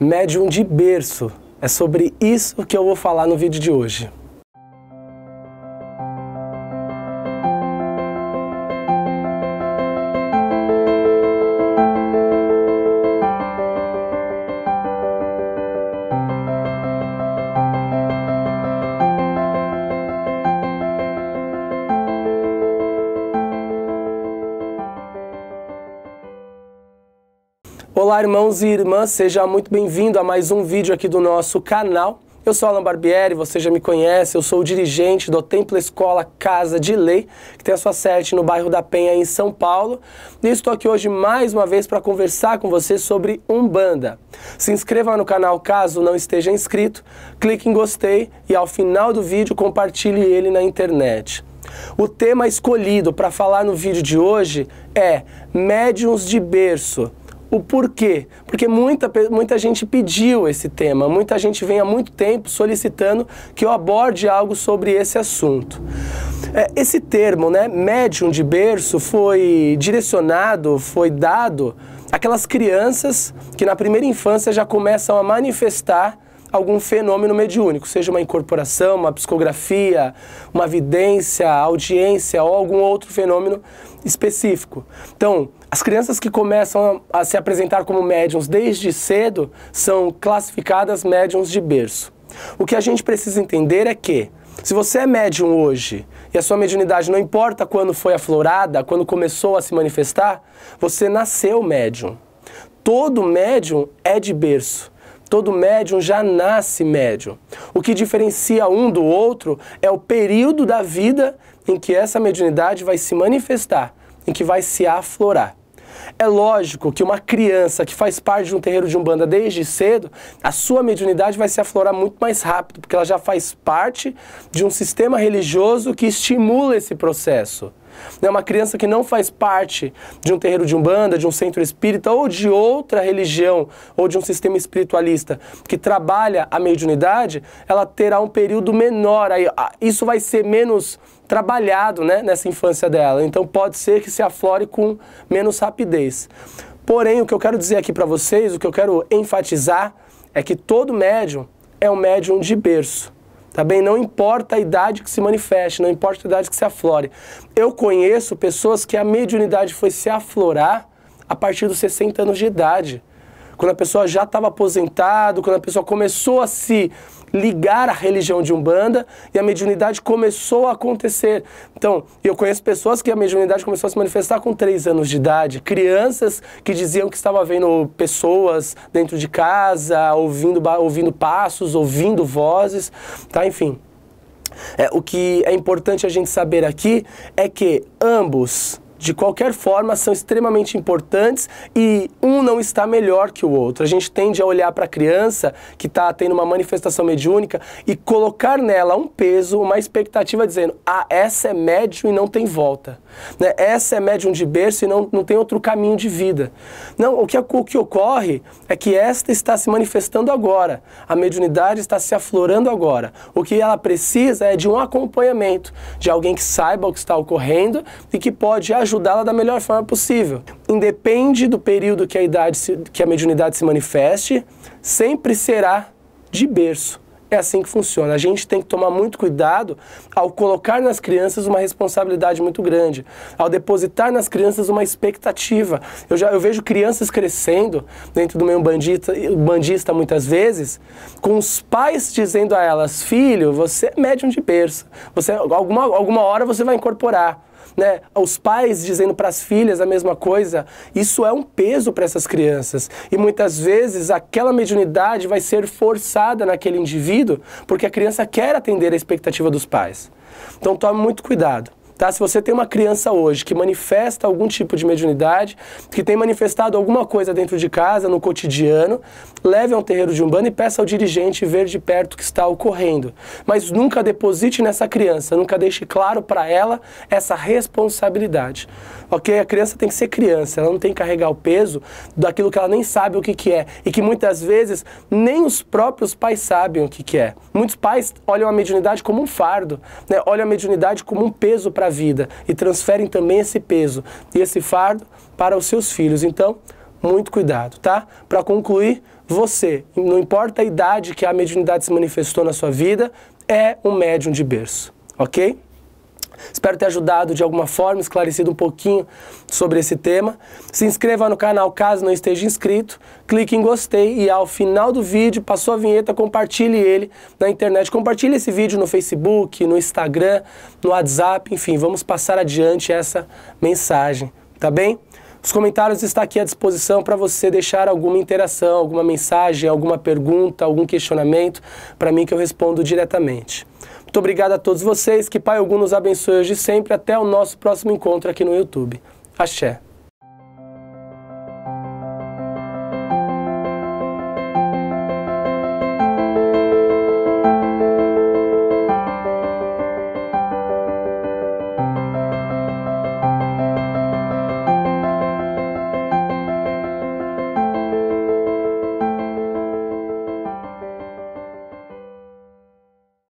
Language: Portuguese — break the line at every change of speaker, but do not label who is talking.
médium de berço. É sobre isso que eu vou falar no vídeo de hoje. Olá, irmãos e irmãs, seja muito bem-vindo a mais um vídeo aqui do nosso canal. Eu sou Alan Barbieri, você já me conhece, eu sou o dirigente do Templo Escola Casa de Lei, que tem a sua sede no bairro da Penha, em São Paulo. E estou aqui hoje mais uma vez para conversar com você sobre Umbanda. Se inscreva no canal caso não esteja inscrito, clique em gostei e ao final do vídeo compartilhe ele na internet. O tema escolhido para falar no vídeo de hoje é Médiuns de Berço. O porquê? Porque muita, muita gente pediu esse tema, muita gente vem há muito tempo solicitando que eu aborde algo sobre esse assunto. É, esse termo, né, médium de berço, foi direcionado, foi dado aquelas crianças que na primeira infância já começam a manifestar algum fenômeno mediúnico, seja uma incorporação, uma psicografia, uma vidência, audiência ou algum outro fenômeno específico. Então, as crianças que começam a, a se apresentar como médiums desde cedo são classificadas médiums de berço. O que a gente precisa entender é que, se você é médium hoje e a sua mediunidade não importa quando foi aflorada, quando começou a se manifestar, você nasceu médium. Todo médium é de berço. Todo médium já nasce médium. O que diferencia um do outro é o período da vida em que essa mediunidade vai se manifestar, em que vai se aflorar. É lógico que uma criança que faz parte de um terreiro de umbanda desde cedo, a sua mediunidade vai se aflorar muito mais rápido, porque ela já faz parte de um sistema religioso que estimula esse processo. Né? Uma criança que não faz parte de um terreiro de umbanda, de um centro espírita ou de outra religião ou de um sistema espiritualista que trabalha a mediunidade, ela terá um período menor. Aí, ah, isso vai ser menos trabalhado né, nessa infância dela. Então pode ser que se aflore com menos rapidez. Porém, o que eu quero dizer aqui para vocês, o que eu quero enfatizar, é que todo médium é um médium de berço. Tá bem? Não importa a idade que se manifeste, não importa a idade que se aflore. Eu conheço pessoas que a mediunidade foi se aflorar a partir dos 60 anos de idade quando a pessoa já estava aposentado, quando a pessoa começou a se ligar à religião de Umbanda e a mediunidade começou a acontecer. Então, eu conheço pessoas que a mediunidade começou a se manifestar com três anos de idade, crianças que diziam que estava vendo pessoas dentro de casa, ouvindo, ouvindo passos, ouvindo vozes, tá? Enfim. É, o que é importante a gente saber aqui é que ambos de qualquer forma, são extremamente importantes e um não está melhor que o outro. A gente tende a olhar para a criança que está tendo uma manifestação mediúnica e colocar nela um peso, uma expectativa, dizendo: ah, essa é médium e não tem volta. Né? Essa é médium de berço e não, não tem outro caminho de vida. Não, o que, o que ocorre é que esta está se manifestando agora. A mediunidade está se aflorando agora. O que ela precisa é de um acompanhamento, de alguém que saiba o que está ocorrendo e que pode ajudar ajudá-la da melhor forma possível. Independe do período que a idade se, que a mediunidade se manifeste, sempre será de berço. É assim que funciona. A gente tem que tomar muito cuidado ao colocar nas crianças uma responsabilidade muito grande, ao depositar nas crianças uma expectativa. Eu já eu vejo crianças crescendo dentro do meio bandista, bandista muitas vezes, com os pais dizendo a elas: "Filho, você é médium de berço. Você alguma alguma hora você vai incorporar" né? Os pais dizendo para as filhas a mesma coisa. Isso é um peso para essas crianças. E muitas vezes aquela mediunidade vai ser forçada naquele indivíduo porque a criança quer atender a expectativa dos pais. Então tome muito cuidado. Tá? Se você tem uma criança hoje que manifesta algum tipo de mediunidade, que tem manifestado alguma coisa dentro de casa, no cotidiano, leve a um terreiro de umbanda e peça ao dirigente ver de perto o que está ocorrendo. Mas nunca deposite nessa criança, nunca deixe claro para ela essa responsabilidade. Ok? A criança tem que ser criança, ela não tem que carregar o peso daquilo que ela nem sabe o que, que é e que muitas vezes nem os próprios pais sabem o que, que é. Muitos pais olham a mediunidade como um fardo, né? olham a mediunidade como um peso para para a vida e transferem também esse peso e esse fardo para os seus filhos. Então, muito cuidado, tá? Para concluir, você, não importa a idade que a mediunidade se manifestou na sua vida, é um médium de berço, ok? Espero ter ajudado de alguma forma, esclarecido um pouquinho sobre esse tema. Se inscreva no canal caso não esteja inscrito, clique em gostei e ao final do vídeo, passou a vinheta, compartilhe ele na internet. Compartilhe esse vídeo no Facebook, no Instagram, no WhatsApp, enfim, vamos passar adiante essa mensagem, tá bem? Os comentários estão aqui à disposição para você deixar alguma interação, alguma mensagem, alguma pergunta, algum questionamento para mim que eu respondo diretamente. Muito obrigado a todos vocês, que Pai Ogum nos abençoe hoje e sempre. Até o nosso próximo encontro aqui no YouTube. Axé.